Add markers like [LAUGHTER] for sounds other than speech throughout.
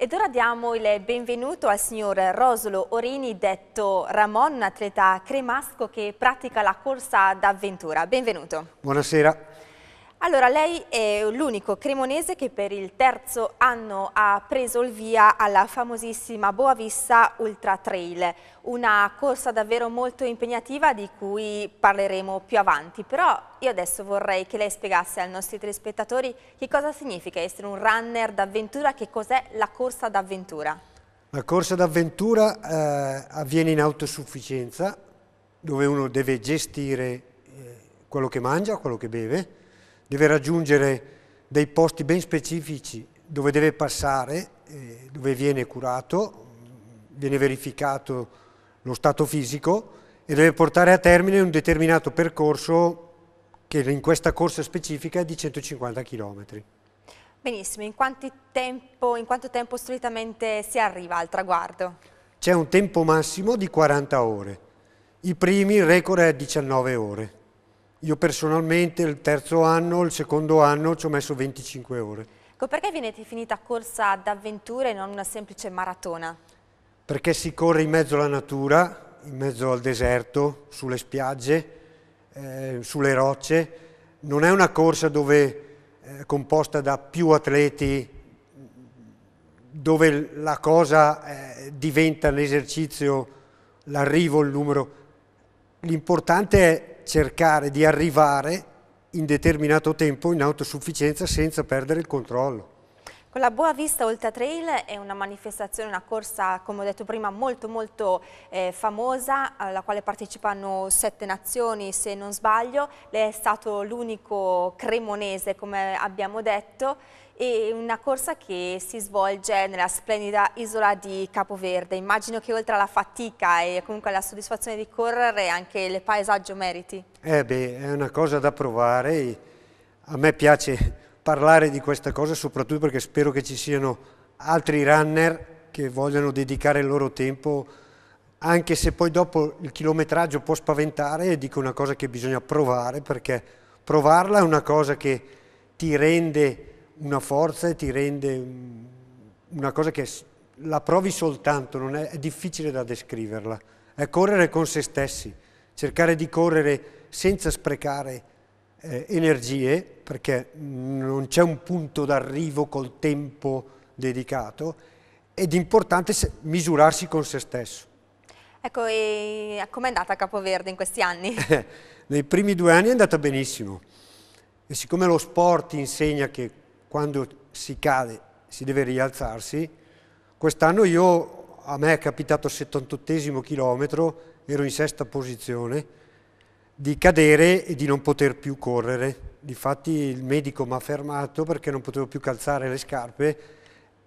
Ed ora diamo il benvenuto al signor Rosolo Orini, detto Ramon, atleta cremasco che pratica la corsa d'avventura. Benvenuto. Buonasera. Allora, lei è l'unico cremonese che per il terzo anno ha preso il via alla famosissima Boavista Ultra Trail, una corsa davvero molto impegnativa di cui parleremo più avanti, però io adesso vorrei che lei spiegasse ai nostri telespettatori che cosa significa essere un runner d'avventura, che cos'è la corsa d'avventura. La corsa d'avventura eh, avviene in autosufficienza, dove uno deve gestire eh, quello che mangia, quello che beve, deve raggiungere dei posti ben specifici dove deve passare, eh, dove viene curato, viene verificato lo stato fisico e deve portare a termine un determinato percorso che in questa corsa specifica è di 150 km. Benissimo, in, tempo, in quanto tempo solitamente si arriva al traguardo? C'è un tempo massimo di 40 ore, i primi il record è 19 ore. Io personalmente il terzo anno, il secondo anno ci ho messo 25 ore. Ecco, Perché viene definita corsa d'avventura e non una semplice maratona? Perché si corre in mezzo alla natura, in mezzo al deserto, sulle spiagge, eh, sulle rocce. Non è una corsa dove, eh, composta da più atleti, dove la cosa eh, diventa l'esercizio, l'arrivo, il numero. L'importante è cercare di arrivare in determinato tempo in autosufficienza senza perdere il controllo. Con la Boa Vista Olta Trail è una manifestazione, una corsa, come ho detto prima, molto molto eh, famosa, alla quale partecipano sette nazioni, se non sbaglio. Lei è stato l'unico cremonese, come abbiamo detto e una corsa che si svolge nella splendida isola di Capoverde. Immagino che oltre alla fatica e comunque alla soddisfazione di correre anche il paesaggio meriti. Eh beh, è una cosa da provare. A me piace parlare di questa cosa soprattutto perché spero che ci siano altri runner che vogliono dedicare il loro tempo anche se poi dopo il chilometraggio può spaventare e dico una cosa che bisogna provare perché provarla è una cosa che ti rende una forza e ti rende una cosa che la provi soltanto, è, è difficile da descriverla. È correre con se stessi, cercare di correre senza sprecare eh, energie, perché non c'è un punto d'arrivo col tempo dedicato, ed importante misurarsi con se stesso. Ecco, e com'è andata Capoverde in questi anni? [LAUGHS] Nei primi due anni è andata benissimo e siccome lo sport insegna che quando si cade si deve rialzarsi. Quest'anno io, a me è capitato al 78 chilometro, ero in sesta posizione, di cadere e di non poter più correre. Difatti il medico mi ha fermato perché non potevo più calzare le scarpe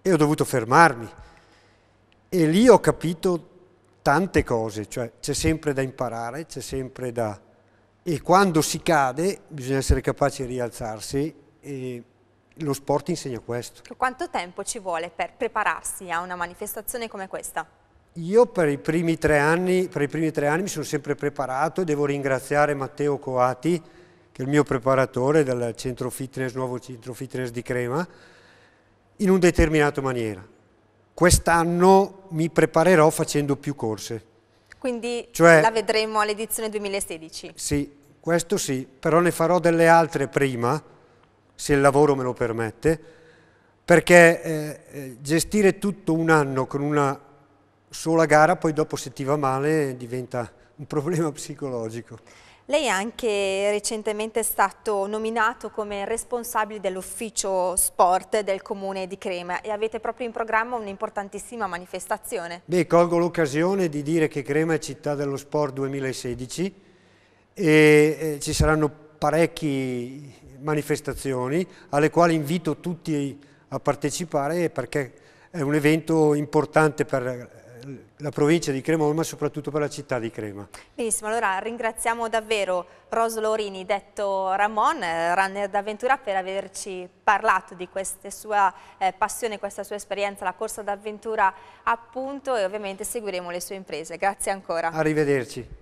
e ho dovuto fermarmi. E lì ho capito tante cose, cioè c'è sempre da imparare, c'è sempre da... E quando si cade bisogna essere capaci di rialzarsi e lo sport insegna questo. Quanto tempo ci vuole per prepararsi a una manifestazione come questa? Io per i primi tre anni, primi tre anni mi sono sempre preparato e devo ringraziare Matteo Coati, che è il mio preparatore del centro fitness, nuovo centro fitness di Crema, in un determinato maniera. Quest'anno mi preparerò facendo più corse. Quindi cioè, la vedremo all'edizione 2016? Sì, questo sì, però ne farò delle altre prima, se il lavoro me lo permette, perché eh, eh, gestire tutto un anno con una sola gara, poi dopo se ti va male diventa un problema [LAUGHS] psicologico. Lei è anche recentemente stato nominato come responsabile dell'ufficio sport del comune di Crema e avete proprio in programma un'importantissima manifestazione. Beh, colgo l'occasione di dire che Crema è città dello sport 2016 e eh, ci saranno parecchi manifestazioni alle quali invito tutti a partecipare perché è un evento importante per eh, la provincia di Cremona ma soprattutto per la città di Crema. Benissimo, allora ringraziamo davvero Rosa Lorini, detto Ramon, eh, runner d'avventura per averci parlato di questa sua eh, passione, questa sua esperienza, la corsa d'avventura appunto e ovviamente seguiremo le sue imprese. Grazie ancora. Arrivederci.